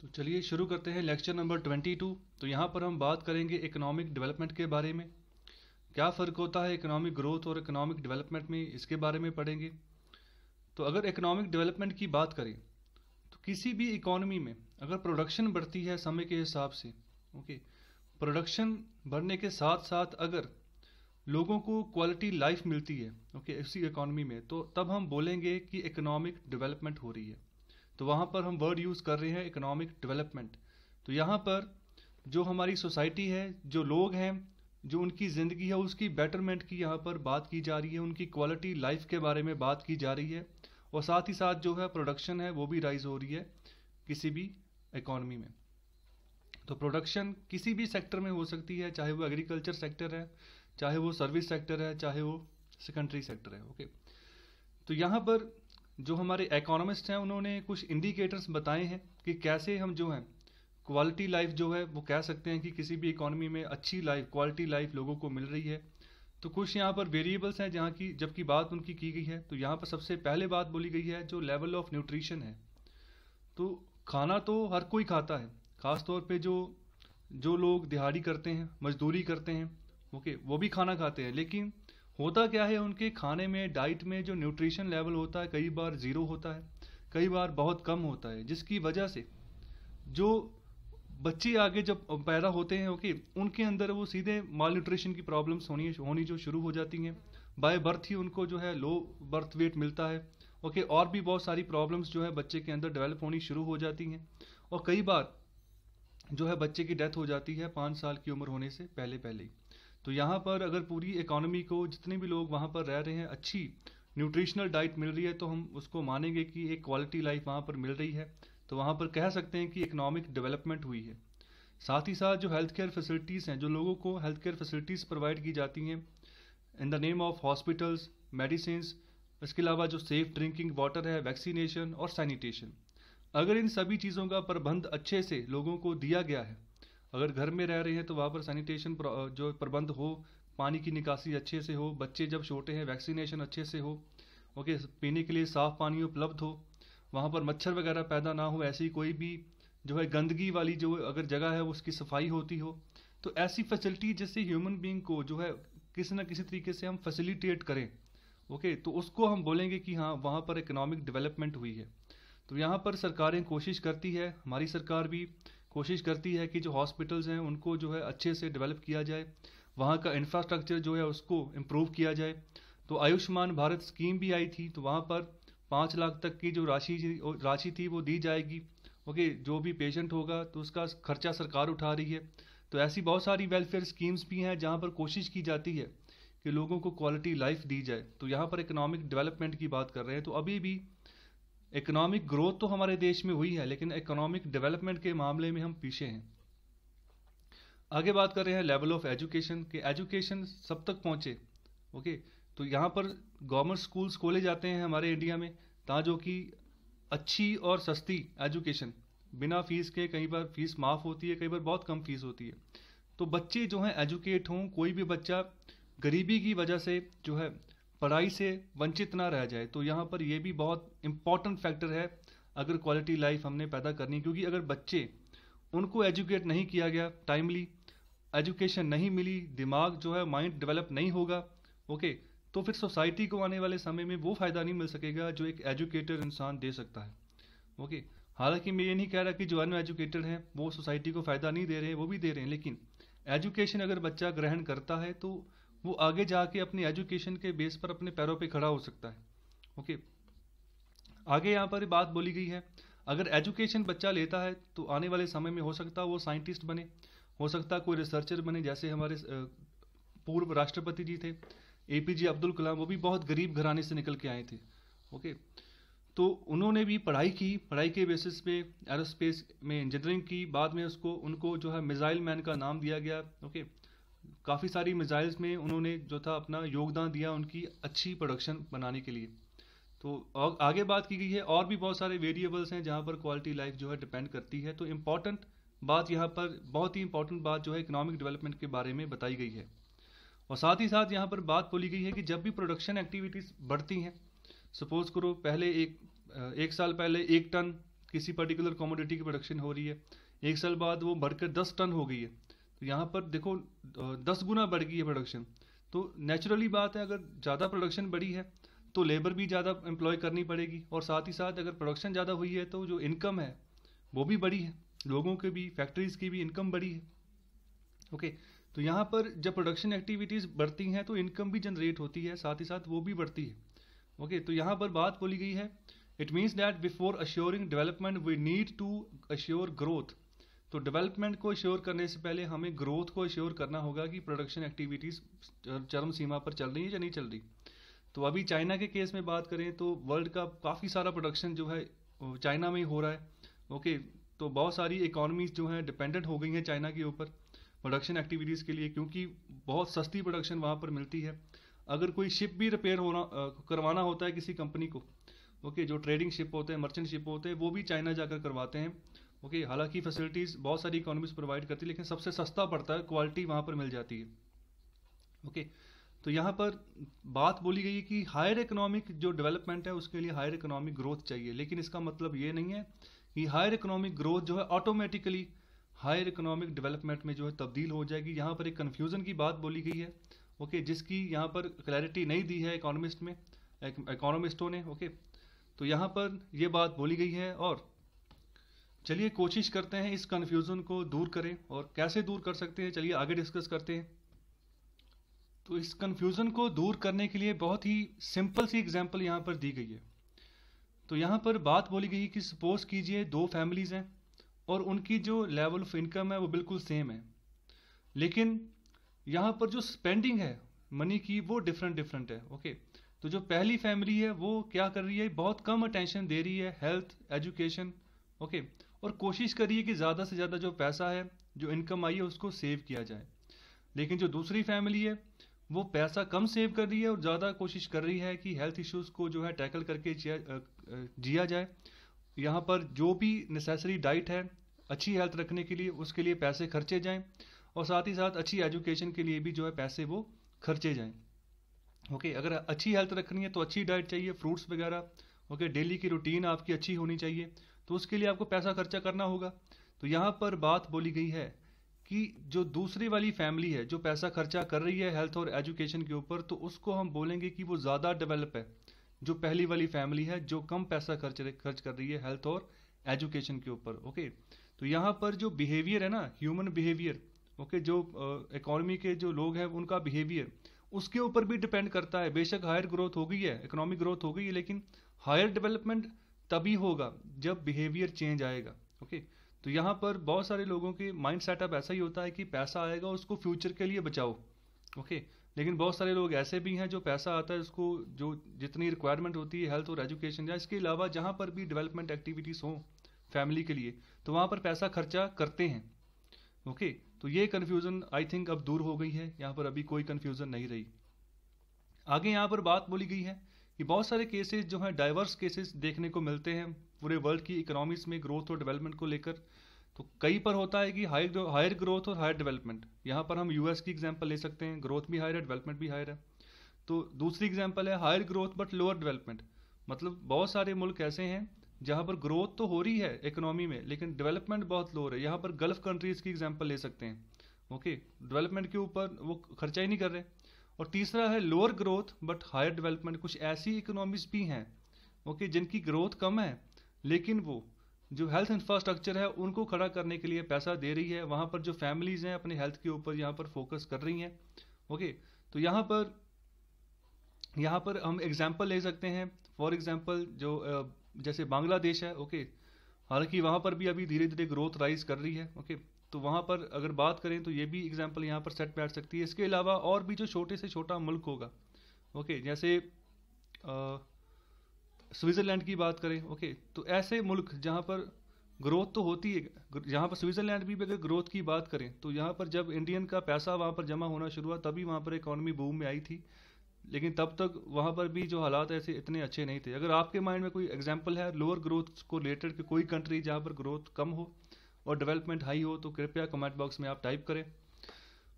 तो चलिए शुरू करते हैं लेक्चर नंबर 22 तो यहाँ पर हम बात करेंगे इकोनॉमिक डेवलपमेंट के बारे में क्या फ़र्क होता है इकोनॉमिक ग्रोथ और इकोनॉमिक डेवलपमेंट में इसके बारे में पढ़ेंगे तो अगर इकोनॉमिक डेवलपमेंट की बात करें तो किसी भी इकोनॉमी में अगर प्रोडक्शन बढ़ती है समय के हिसाब से ओके प्रोडक्शन बढ़ने के साथ साथ अगर लोगों को क्वालिटी लाइफ मिलती है ओके इसी इकोनॉमी में तो तब हम बोलेंगे कि इकोनॉमिक डेवलपमेंट हो रही है तो वहाँ पर हम वर्ड यूज़ कर रहे हैं इकोनॉमिक डेवलपमेंट तो यहाँ पर जो हमारी सोसाइटी है जो लोग हैं जो उनकी ज़िंदगी है उसकी बेटरमेंट की यहाँ पर बात की जा रही है उनकी क्वालिटी लाइफ के बारे में बात की जा रही है और साथ ही साथ जो है प्रोडक्शन है वो भी राइज हो रही है किसी भी इकॉनमी में तो प्रोडक्शन किसी भी सेक्टर में हो सकती है चाहे वो एग्रीकल्चर सेक्टर है चाहे वो सर्विस सेक्टर है चाहे वो सेकेंडरी सेक्टर है ओके तो यहाँ पर जो हमारे इकोनॉमिस्ट हैं उन्होंने कुछ इंडिकेटर्स बताए हैं कि कैसे हम जो हैं क्वालिटी लाइफ जो है वो कह सकते हैं कि किसी भी इकोनॉमी में अच्छी लाइफ क्वालिटी लाइफ लोगों को मिल रही है तो कुछ यहाँ पर वेरिएबल्स हैं जहाँ की जबकि बात उनकी की गई है तो यहाँ पर सबसे पहले बात बोली गई है जो लेवल ऑफ न्यूट्रिशन है तो खाना तो हर कोई खाता है ख़ासतौर पर जो जो लोग दिहाड़ी करते हैं मजदूरी करते हैं ओके वो भी खाना खाते हैं लेकिन होता क्या है उनके खाने में डाइट में जो न्यूट्रिशन लेवल होता है कई बार ज़ीरो होता है कई बार बहुत कम होता है जिसकी वजह से जो बच्चे आगे जब पैदा होते हैं ओके उनके अंदर वो सीधे माल न्यूट्रिशन की प्रॉब्लम्स होनी होनी जो शुरू हो जाती हैं बाय बर्थ ही उनको जो है लो बर्थ वेट मिलता है ओके और भी बहुत सारी प्रॉब्लम्स जो है बच्चे के अंदर डेवलप होनी शुरू हो जाती हैं और कई बार जो है बच्चे की डेथ हो जाती है पाँच साल की उम्र होने से पहले पहले ही तो यहाँ पर अगर पूरी इकोनॉमी को जितने भी लोग वहाँ पर रह रहे हैं अच्छी न्यूट्रिशनल डाइट मिल रही है तो हम उसको मानेंगे कि एक क्वालिटी लाइफ वहाँ पर मिल रही है तो वहाँ पर कह सकते हैं कि इकोनॉमिक डेवलपमेंट हुई है साथ ही साथ जो हेल्थ केयर फैसिलिटीज़ हैं जो लोगों को हेल्थ केयर फैसिलिटीज़ प्रोवाइड की जाती हैं in the name of hospitals medicine इसके अलावा जो सेफ ड्रिंकिंग वाटर है वैक्सीनेशन और सैनिटेशन अगर इन सभी चीज़ों का प्रबंध अच्छे से लोगों को दिया गया है अगर घर में रह रहे हैं तो वहाँ पर सैनिटेशन जो प्रबंध हो पानी की निकासी अच्छे से हो बच्चे जब छोटे हैं वैक्सीनेशन अच्छे से हो ओके पीने के लिए साफ़ पानी उपलब्ध हो वहाँ पर मच्छर वगैरह पैदा ना हो ऐसी कोई भी जो है गंदगी वाली जो अगर जगह है उसकी सफाई होती हो तो ऐसी फैसिलिटी जैसे ह्यूमन बींग को जो है किसी ना किसी तरीके से हम फैसिलिटेट करें ओके तो उसको हम बोलेंगे कि हाँ वहाँ पर इकोनॉमिक डेवलपमेंट हुई है तो यहाँ पर सरकारें कोशिश करती है हमारी सरकार भी कोशिश करती है कि जो हॉस्पिटल्स हैं उनको जो है अच्छे से डेवलप किया जाए वहाँ का इंफ्रास्ट्रक्चर जो है उसको इम्प्रूव किया जाए तो आयुष्मान भारत स्कीम भी आई थी तो वहाँ पर पाँच लाख तक की जो राशि राशि थी वो दी जाएगी ओके जो भी पेशेंट होगा तो उसका खर्चा सरकार उठा रही है तो ऐसी बहुत सारी वेलफेयर स्कीम्स भी हैं जहाँ पर कोशिश की जाती है कि लोगों को क्वालिटी लाइफ दी जाए तो यहाँ पर इकोनॉमिक डेवलपमेंट की बात कर रहे हैं तो अभी भी इकोनॉमिक ग्रोथ तो हमारे देश में हुई है लेकिन इकोनॉमिक डेवलपमेंट के मामले में हम पीछे हैं आगे बात कर रहे हैं लेवल ऑफ एजुकेशन के एजुकेशन सब तक पहुँचे ओके तो यहाँ पर गवर्नमेंट स्कूल्स खोले जाते हैं हमारे इंडिया में ता जो कि अच्छी और सस्ती एजुकेशन बिना फीस के कई बार फीस माफ़ होती है कई बार बहुत कम फीस होती है तो बच्चे जो हैं एजुकेट हों कोई भी बच्चा गरीबी की वजह से जो है पढ़ाई से वंचित ना रह जाए तो यहाँ पर यह भी बहुत इम्पॉर्टेंट फैक्टर है अगर क्वालिटी लाइफ हमने पैदा करनी क्योंकि अगर बच्चे उनको एजुकेट नहीं किया गया टाइमली एजुकेशन नहीं मिली दिमाग जो है माइंड डेवलप नहीं होगा ओके तो फिर सोसाइटी को आने वाले समय में वो फ़ायदा नहीं मिल सकेगा जो एक एजुकेटेड इंसान दे सकता है ओके हालांकि मैं ये नहीं कह रहा कि जो अनएजुकेटेड हैं वो सोसाइटी को फ़ायदा नहीं दे रहे हैं वो भी दे रहे हैं लेकिन एजुकेशन अगर बच्चा ग्रहण करता है तो वो आगे जाके अपने एजुकेशन के बेस पर अपने पैरों पे खड़ा हो सकता है ओके आगे यहाँ पर बात बोली गई है अगर एजुकेशन बच्चा लेता है तो आने वाले समय में हो सकता है वो साइंटिस्ट बने हो सकता है कोई रिसर्चर बने जैसे हमारे पूर्व राष्ट्रपति जी थे ए पी जे अब्दुल कलाम वो भी बहुत गरीब घराने से निकल के आए थे ओके तो उन्होंने भी पढ़ाई की पढ़ाई के बेसिस पे एरोस्पेस में इंजीनियरिंग की बाद में उसको उनको जो है मिज़ाइल मैन का नाम दिया गया ओके काफ़ी सारी मिज़ाइल्स में उन्होंने जो था अपना योगदान दिया उनकी अच्छी प्रोडक्शन बनाने के लिए तो आगे बात की गई है और भी बहुत सारे वेरिएबल्स हैं जहाँ पर क्वालिटी लाइफ जो है डिपेंड करती है तो इम्पॉर्टेंट बात यहाँ पर बहुत ही इंपॉर्टेंट बात जो है इकोनॉमिक डेवलपमेंट के बारे में बताई गई है और साथ ही साथ यहाँ पर बात बोली गई है कि जब भी प्रोडक्शन एक्टिविटीज़ बढ़ती हैं सपोज करो पहले एक एक साल पहले एक टन किसी पर्टिकुलर कॉमोडिटी की प्रोडक्शन हो रही है एक साल बाद वो बढ़कर दस टन हो गई है यहाँ पर देखो दस गुना बढ़ गई है प्रोडक्शन तो नेचुरली बात है अगर ज़्यादा प्रोडक्शन बढ़ी है तो लेबर भी ज़्यादा एम्प्लॉय करनी पड़ेगी और साथ ही साथ अगर प्रोडक्शन ज़्यादा हुई है तो जो इनकम है वो भी बढ़ी है लोगों के भी फैक्ट्रीज़ की भी इनकम बढ़ी है ओके तो यहाँ पर जब प्रोडक्शन एक्टिविटीज़ बढ़ती हैं तो इनकम भी जनरेट होती है साथ ही साथ वो भी बढ़ती है ओके तो यहाँ पर बात बोली गई है it means that before assuring development we need to assure growth तो डेवलपमेंट को श्योर करने से पहले हमें ग्रोथ को श्योर करना होगा कि प्रोडक्शन एक्टिविटीज़ चरम सीमा पर चल रही है या नहीं चल रही तो अभी चाइना के केस में बात करें तो वर्ल्ड का काफ़ी सारा प्रोडक्शन जो है चाइना में ही हो रहा है ओके तो बहुत सारी इकोनॉमीज जो हैं डिपेंडेंट हो गई हैं चाइना के ऊपर प्रोडक्शन एक्टिविटीज़ के लिए क्योंकि बहुत सस्ती प्रोडक्शन वहाँ पर मिलती है अगर कोई शिप भी रिपेयर होना करवाना होता है किसी कंपनी को ओके जो ट्रेडिंग शिप होते हैं मर्चेंट शिप होते हैं वो भी चाइना जाकर करवाते हैं ओके okay, हालांकि फैसिलिटीज़ बहुत सारी इकोनॉमीज प्रोवाइड करती है लेकिन सबसे सस्ता पड़ता है क्वालिटी वहाँ पर मिल जाती है ओके okay, तो यहाँ पर बात बोली गई है कि हायर इकोनॉमिक जो डेवलपमेंट है उसके लिए हायर इकोनॉमिक ग्रोथ चाहिए लेकिन इसका मतलब ये नहीं है कि हायर इकोनॉमिक ग्रोथ जो है ऑटोमेटिकली हायर इकोनॉमिक डेवलपमेंट में जो है तब्दील हो जाएगी यहाँ पर एक कन्फ्यूज़न की बात बोली गई है ओके okay, जिसकी यहाँ पर क्लैरिटी नहीं दी है इकोनॉमिस्ट में इकोनॉमिस्टों ने ओके तो यहाँ पर ये बात बोली गई है और चलिए कोशिश करते हैं इस कन्फ्यूज़न को दूर करें और कैसे दूर कर सकते हैं चलिए आगे डिस्कस करते हैं तो इस कन्फ्यूज़न को दूर करने के लिए बहुत ही सिंपल सी एग्जाम्पल यहाँ पर दी गई है तो यहाँ पर बात बोली गई कि सपोज कीजिए दो फैमिलीज़ हैं और उनकी जो लेवल ऑफ इनकम है वो बिल्कुल सेम है लेकिन यहाँ पर जो स्पेंडिंग है मनी की वो डिफरेंट डिफरेंट है ओके तो जो पहली फैमिली है वो क्या कर रही है बहुत कम अटेंशन दे रही है हेल्थ एजुकेशन ओके okay. और कोशिश करिए कि ज़्यादा से ज़्यादा जो पैसा है जो इनकम आई है उसको सेव किया जाए लेकिन जो दूसरी फैमिली है वो पैसा कम सेव कर रही है और ज़्यादा कोशिश कर रही है कि हेल्थ इश्यूज़ को जो है टैकल करके जिया, जाए यहाँ पर जो भी नेसेसरी डाइट है अच्छी हेल्थ रखने के लिए उसके लिए पैसे खर्चे जाएं और साथ ही साथ अच्छी एजुकेशन के लिए भी जो है पैसे वो खर्चे जाएं ओके अगर अच्छी हेल्थ रखनी है तो अच्छी डाइट चाहिए फ्रूट्स वगैरह ओके डेली की रूटीन आपकी अच्छी होनी चाहिए तो उसके लिए आपको पैसा खर्चा करना होगा तो यहाँ पर बात बोली गई है कि जो दूसरी वाली फैमिली है जो पैसा खर्चा कर रही है हेल्थ और एजुकेशन के ऊपर तो उसको हम बोलेंगे कि वो ज़्यादा डेवलप है जो पहली वाली फैमिली है जो कम पैसा खर्च खर्च कर रही है हेल्थ और एजुकेशन के ऊपर ओके तो यहाँ पर जो बिहेवियर है ना ह्यूमन बिहेवियर ओके जो इकोनॉमी के जो लोग हैं उनका बिहेवियर उसके ऊपर भी डिपेंड करता है बेशक हायर ग्रोथ हो गई है इकोनॉमिक ग्रोथ हो गई है लेकिन हायर डेवलपमेंट तभी होगा जब बिहेवियर चेंज आएगा ओके तो यहाँ पर बहुत सारे लोगों के माइंड सेटअप ऐसा ही होता है कि पैसा आएगा उसको फ्यूचर के लिए बचाओ ओके लेकिन बहुत सारे लोग ऐसे भी हैं जो पैसा आता है उसको जो जितनी रिक्वायरमेंट होती है हेल्थ और एजुकेशन या इसके अलावा जहाँ पर भी डेवलपमेंट एक्टिविटीज़ हों फैमिली के लिए तो वहाँ पर पैसा खर्चा करते हैं ओके तो ये कन्फ्यूज़न आई थिंक अब दूर हो गई है यहाँ पर अभी कोई कन्फ्यूज़न नहीं रही आगे यहाँ पर बात बोली गई है ये बहुत सारे केसेस जो हैं डाइवर्स केसेस देखने को मिलते हैं पूरे वर्ल्ड की इकोनॉमीज में ग्रोथ और डेवलपमेंट को लेकर तो कई पर होता है कि हाई हायर ग्रोथ और हायर डेवलपमेंट यहाँ पर हम यूएस की एग्जाम्पल ले सकते हैं ग्रोथ भी हायर है डेवलपमेंट भी हायर है तो दूसरी एग्जाम्पल है higher growth but lower development मतलब बहुत सारे मुल्क ऐसे हैं जहाँ पर ग्रोथ तो हो रही है इकोनॉमी में लेकिन डेवलपमेंट बहुत लोअर है यहाँ पर गल्फ कंट्रीज़ की एग्जाम्पल ले सकते हैं ओके डेवलपमेंट के ऊपर वो खर्चा ही नहीं कर रहे और तीसरा है lower growth but higher development कुछ ऐसी इकोनॉमीज भी हैं ओके जिनकी ग्रोथ कम है लेकिन वो जो हेल्थ इंफ्रास्ट्रक्चर है उनको खड़ा करने के लिए पैसा दे रही है वहाँ पर जो फैमिलीज़ हैं अपने हेल्थ के ऊपर यहाँ पर फोकस कर रही हैं ओके तो यहाँ पर यहाँ पर हम एग्जाम्पल ले सकते हैं फॉर एग्जाम्पल जो जैसे बांग्लादेश है ओके हालांकि वहाँ पर भी अभी धीरे धीरे ग्रोथ राइज कर रही है ओके तो वहाँ पर अगर बात करें तो ये भी एग्जाम्पल यहाँ पर सेट बैठ सकती है इसके अलावा और भी जो छोटे से छोटा मुल्क होगा ओके जैसे स्विट्ज़रलैंड की बात करें ओके तो ऐसे मुल्क जहाँ पर ग्रोथ तो होती है यहाँ पर स्विट्ज़रलैंड भी अगर ग्रोथ की बात करें तो यहाँ पर जब इंडियन का पैसा वहाँ पर जमा होना शुरू हुआ तभी वहाँ पर इकॉनमी बूम में आई थी लेकिन तब तक वहाँ पर भी जो हालात ऐसे इतने अच्छे नहीं थे अगर आपके माइंड में कोई एग्जाम्पल है लोअर ग्रोथ को रिलेटेड कोई कंट्री जहाँ पर ग्रोथ कम हो और डेवलपमेंट हाई हो तो कृपया कमेंट बॉक्स में आप टाइप करें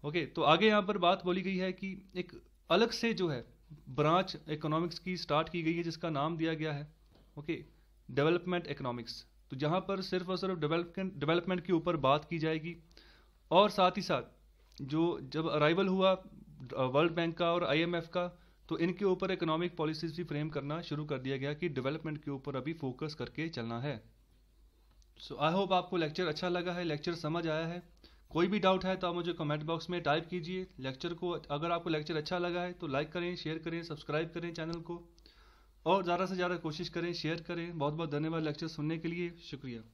ओके तो आगे यहाँ पर बात बोली गई है कि एक अलग से जो है ब्रांच इकोनॉमिक्स की स्टार्ट की गई है जिसका नाम दिया गया है ओके डेवलपमेंट इकोनॉमिक्स तो जहाँ पर सिर्फ और सिर्फ डेवलपमेंट डेवलपमेंट के ऊपर बात की जाएगी और साथ ही साथ जो जब अराइवल हुआ वर्ल्ड बैंक का और आईएमएफ का तो इनके ऊपर इकोनॉमिक पॉलिसीज भी फ्रेम करना शुरू कर दिया गया कि डेवलपमेंट के ऊपर अभी फोकस करके चलना है सो आई होप आपको लेक्चर अच्छा लगा है लेक्चर समझ आया है कोई भी डाउट है तो आप मुझे कमेंट बॉक्स में टाइप कीजिए लेक्चर को अगर आपको लेक्चर अच्छा लगा है तो लाइक करें शेयर करें सब्सक्राइब करें चैनल को और ज़्यादा से ज़्यादा कोशिश करें शेयर करें बहुत बहुत धन्यवाद लेक्चर सुनने के लिए शुक्रिया